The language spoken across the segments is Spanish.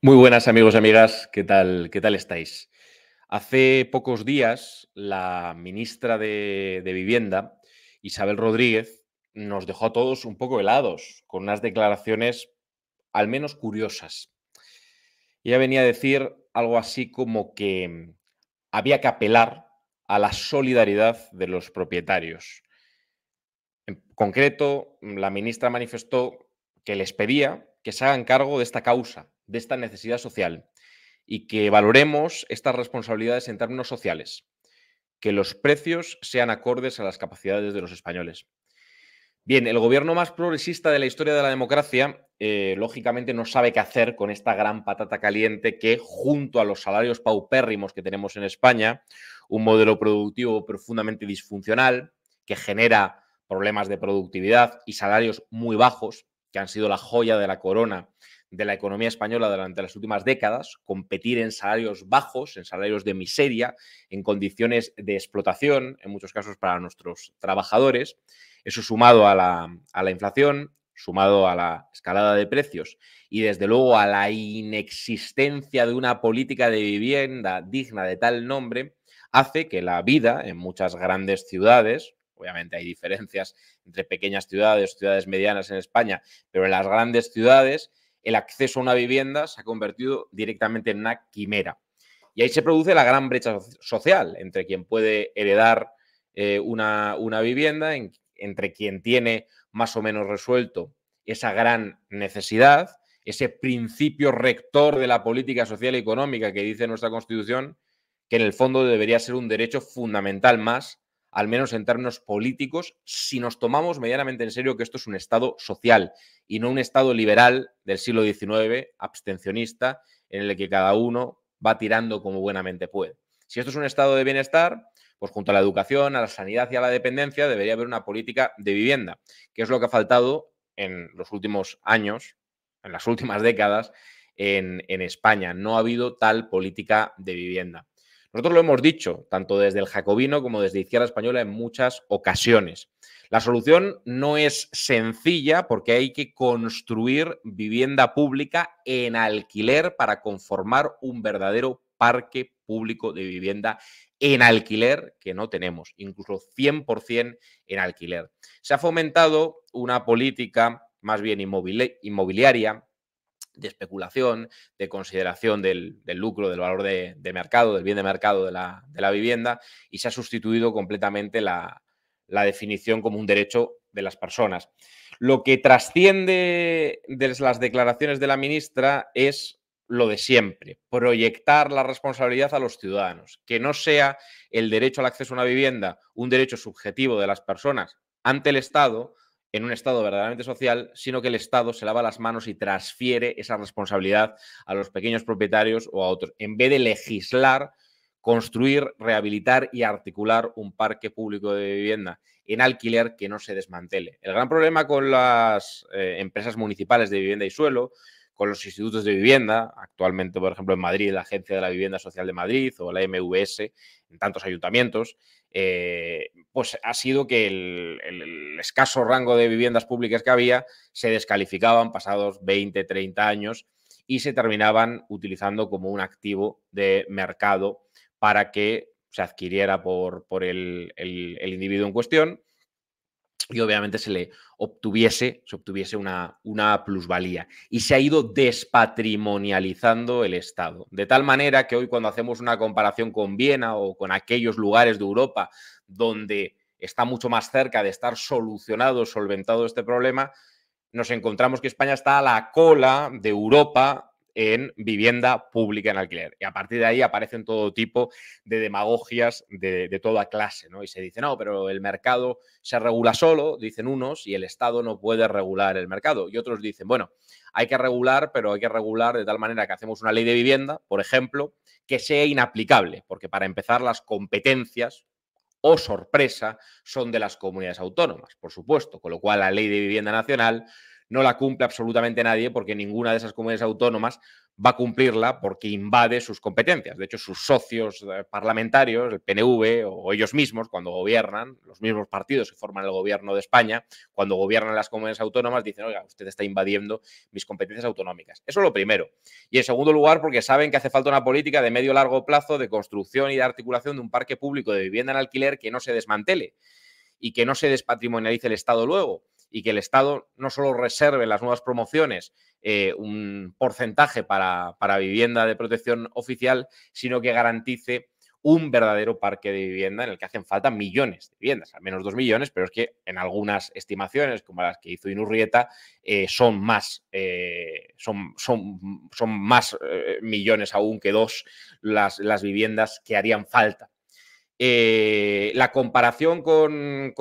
Muy buenas amigos y amigas, ¿qué tal, qué tal estáis? Hace pocos días la ministra de, de, Vivienda, Isabel Rodríguez, nos dejó a todos un poco helados con unas declaraciones al menos curiosas. Ella venía a decir algo así como que mm, había que apelar a la solidaridad de los propietarios. En concreto, la ministra manifestó que les pedía que se hagan cargo de esta causa de esta necesidad social y que valoremos estas responsabilidades en términos sociales, que los precios sean acordes a las capacidades de los españoles. Bien, el gobierno más progresista de la historia de la democracia, eh, lógicamente, no sabe qué hacer con esta gran patata caliente que, junto a los salarios paupérrimos que tenemos en España, un modelo productivo profundamente disfuncional, que genera problemas de productividad y salarios muy bajos, que han sido la joya de la corona de la economía española durante las últimas décadas, competir en salarios bajos, en salarios de miseria, en condiciones de explotación, en muchos casos para nuestros trabajadores. Eso sumado a la, inflación, sumado a la escalada de precios y desde luego a la inexistencia de una política de vivienda digna de tal nombre, hace que la vida en muchas grandes ciudades, obviamente hay diferencias entre pequeñas ciudades, ciudades medianas en España, pero en las grandes ciudades el acceso a una vivienda se ha convertido directamente en una quimera. Y ahí se produce la gran brecha social entre quien puede heredar eh, una, vivienda, entre quien tiene más o menos resuelto esa gran necesidad, ese principio rector de la política social y económica que dice nuestra Constitución, que en el fondo debería ser un derecho fundamental más al menos en términos políticos, si nos tomamos medianamente en serio que esto es un Estado social y no un Estado liberal del siglo XIX, abstencionista, en el que cada uno va tirando como buenamente puede. Si esto es un Estado de bienestar, pues junto a la educación, a la sanidad y a la dependencia debería haber una política de vivienda, que es lo que ha faltado en los últimos años, en las últimas décadas, en, en España. No ha habido tal política de vivienda. Nosotros lo hemos dicho, tanto desde el jacobino como desde Izquierda Española en muchas ocasiones. La solución no es sencilla porque hay que construir vivienda pública en alquiler para conformar un verdadero parque público de vivienda en alquiler que no tenemos, incluso 100% en alquiler. Se ha fomentado una política más bien inmobiliaria de especulación, de consideración del, lucro, del valor de, mercado, del bien de mercado de la, vivienda, y se ha sustituido completamente la, la, definición como un derecho de las personas. Lo que trasciende de las declaraciones de la ministra es lo de siempre, proyectar la responsabilidad a los ciudadanos, que no sea el derecho al acceso a una vivienda un derecho subjetivo de las personas ante el Estado, en un Estado verdaderamente social, sino que el Estado se lava las manos y transfiere esa responsabilidad a los pequeños propietarios o a otros, en vez de legislar, construir, rehabilitar y articular un parque público de vivienda en alquiler que no se desmantele. El gran problema con las eh, empresas municipales de vivienda y suelo con los institutos de vivienda, actualmente, por ejemplo, en Madrid, la Agencia de la Vivienda Social de Madrid o la MVS, en tantos ayuntamientos, eh, pues ha sido que el, escaso rango de viviendas públicas que había se descalificaban pasados 20, 30 años y se terminaban utilizando como un activo de mercado para que se adquiriera por, el individuo en cuestión y obviamente se le obtuviese, se obtuviese una, una, plusvalía. Y se ha ido despatrimonializando el Estado. De tal manera que hoy cuando hacemos una comparación con Viena o con aquellos lugares de Europa donde está mucho más cerca de estar solucionado, solventado este problema, nos encontramos que España está a la cola de Europa en vivienda pública en alquiler. Y a partir de ahí aparecen todo tipo de demagogias de, toda clase, ¿no? Y se dice, no, pero el mercado se regula solo, dicen unos, y el Estado no puede regular el mercado. Y otros dicen, bueno, hay que regular, pero hay que regular de tal manera que hacemos una ley de vivienda, por ejemplo, que sea inaplicable, porque para empezar las competencias o sorpresa, son de las comunidades autónomas, por supuesto, con lo cual la ley de vivienda nacional no la cumple absolutamente nadie porque ninguna de esas comunidades autónomas va a cumplirla porque invade sus competencias. De hecho, sus socios eh, parlamentarios, el PNV o ellos mismos, cuando gobiernan, los mismos partidos que forman el gobierno de España, cuando gobiernan las comunidades autónomas, dicen, oiga, usted está invadiendo mis competencias autonómicas. Eso es lo primero. Y en segundo lugar, porque saben que hace falta una política de medio-largo plazo de construcción y de articulación de un parque público de vivienda en alquiler que no se desmantele y que no se despatrimonialice el Estado luego y que el Estado no solo reserve en las nuevas promociones eh, un porcentaje para, vivienda de protección oficial, sino que garantice un verdadero parque de vivienda en el que hacen falta millones de viviendas, al menos dos millones, pero es que en algunas estimaciones, como las que hizo Inurrieta, eh, son más, eh, son, son, son más millones aún que dos las viviendas que harían falta eh, la comparación con,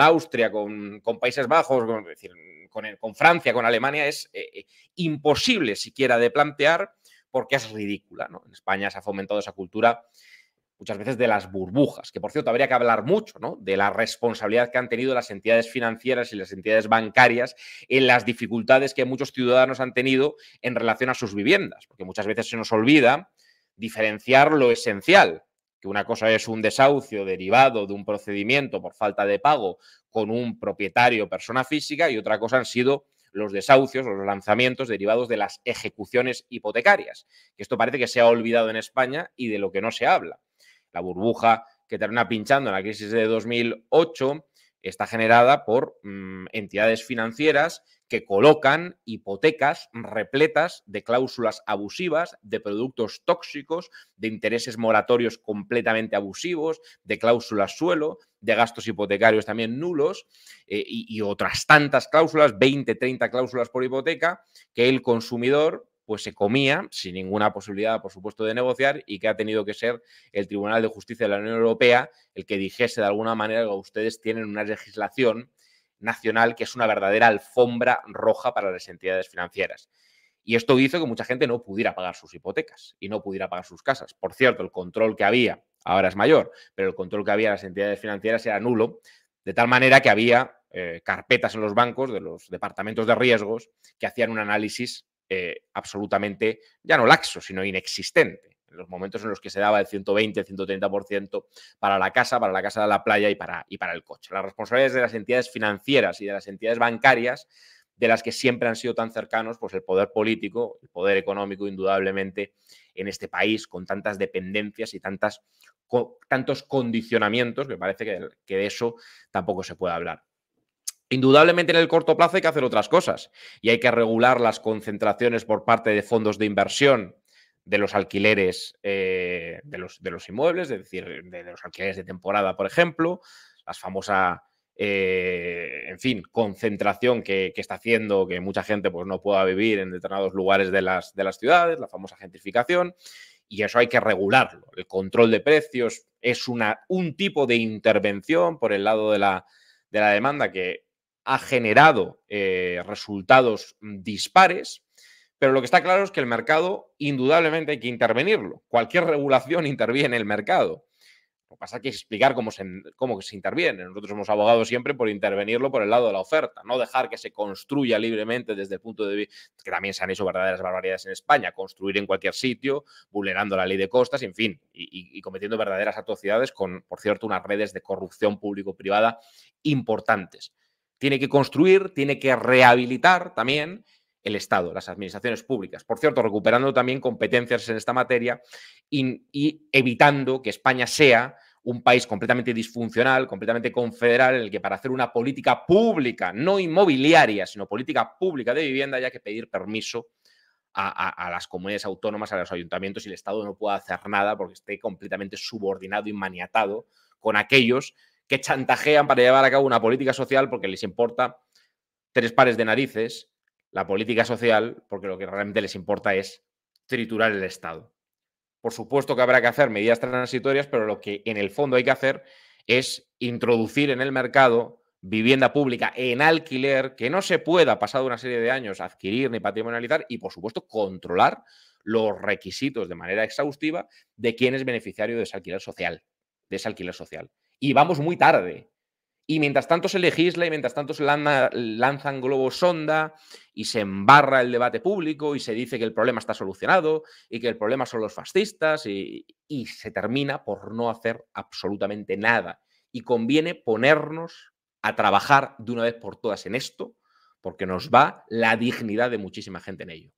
Austria, con, Países Bajos, con, con, Francia, con Alemania es eh, eh, imposible siquiera de plantear porque es ridícula. En España se ha fomentado esa cultura muchas veces de las burbujas, que por cierto habría que hablar mucho de la responsabilidad que han tenido las entidades financieras y las entidades bancarias en las dificultades que muchos ciudadanos han tenido en relación a sus viviendas, porque muchas veces se nos olvida diferenciar lo esencial que una cosa es un desahucio derivado de un procedimiento por falta de pago con un propietario persona física y otra cosa han sido los desahucios o los lanzamientos derivados de las ejecuciones hipotecarias, que esto parece que se ha olvidado en España y de lo que no se habla. La burbuja que termina pinchando en la crisis de 2008, está generada por mm, entidades financieras que colocan hipotecas repletas de cláusulas abusivas, de productos tóxicos, de intereses moratorios completamente abusivos, de cláusulas suelo, de gastos hipotecarios también nulos eh, y, y otras tantas cláusulas, 20, 30 cláusulas por hipoteca, que el consumidor pues se comía, sin ninguna posibilidad, por supuesto, de negociar, y que ha tenido que ser el Tribunal de Justicia de la Unión Europea el que dijese de alguna manera que ustedes tienen una legislación nacional que es una verdadera alfombra roja para las entidades financieras. Y esto hizo que mucha gente no pudiera pagar sus hipotecas y no pudiera pagar sus casas. Por cierto, el control que había ahora es mayor, pero el control que había en las entidades financieras era nulo, de tal manera que había eh, carpetas en los bancos de los departamentos de riesgos que hacían un análisis eh, absolutamente, ya no laxo, sino inexistente. En los momentos en los que se daba el 120, el 130% para la casa, para la casa de la playa y para, y para el coche. Las responsabilidades de las entidades financieras y de las entidades bancarias de las que siempre han sido tan cercanos, pues el poder político, el poder económico, indudablemente, en este país, con tantas dependencias y tantas, tantos condicionamientos, me parece que de eso tampoco se puede hablar. Indudablemente en el corto plazo hay que hacer otras cosas y hay que regular las concentraciones por parte de fondos de inversión de los alquileres eh, de, los, de, los, inmuebles, es decir, de, los alquileres de temporada, por ejemplo, las famosa eh, en fin, concentración que, está haciendo que mucha gente pues, no pueda vivir en determinados lugares de las, ciudades, la famosa gentrificación, y eso hay que regularlo. El control de precios es una, un tipo de intervención por el lado de la, de la demanda que ha generado eh, resultados mm, dispares, pero lo que está claro es que el mercado indudablemente hay que intervenirlo. Cualquier regulación interviene en el mercado. Lo que pasa es que explicar cómo se, cómo se interviene. Nosotros hemos abogado siempre por intervenirlo por el lado de la oferta, no dejar que se construya libremente desde el punto de vista, que también se han hecho verdaderas barbaridades en España, construir en cualquier sitio, vulnerando la ley de costas, en fin, y cometiendo verdaderas atrocidades con, por cierto, unas redes de corrupción público-privada importantes. Tiene que construir, tiene que rehabilitar también el Estado, las administraciones públicas. Por cierto, recuperando también competencias en esta materia y, evitando que España sea un país completamente disfuncional, completamente confederal, en el que para hacer una política pública, no inmobiliaria, sino política pública de vivienda, haya que pedir permiso a, a, las comunidades autónomas, a los ayuntamientos, y el Estado no pueda hacer nada porque esté completamente subordinado y maniatado con aquellos que chantajean para llevar a cabo una política social porque les importa tres pares de narices la política social porque lo que realmente les importa es triturar el Estado. Por supuesto que habrá que hacer medidas transitorias, pero lo que en el fondo hay que hacer es introducir en el mercado vivienda pública en alquiler que no se pueda, pasado una serie de años, adquirir ni patrimonializar y, por supuesto, controlar los requisitos de manera exhaustiva de quién es beneficiario de ese alquiler social, de ese alquiler social y vamos muy tarde. Y mientras tanto se legisla y mientras tanto se lanzan globos sonda y se embarra el debate público y se dice que el problema está solucionado y que el problema son los fascistas y, y se termina por no hacer absolutamente nada. Y conviene ponernos a trabajar de una vez por todas en esto porque nos va la dignidad de muchísima gente en ello.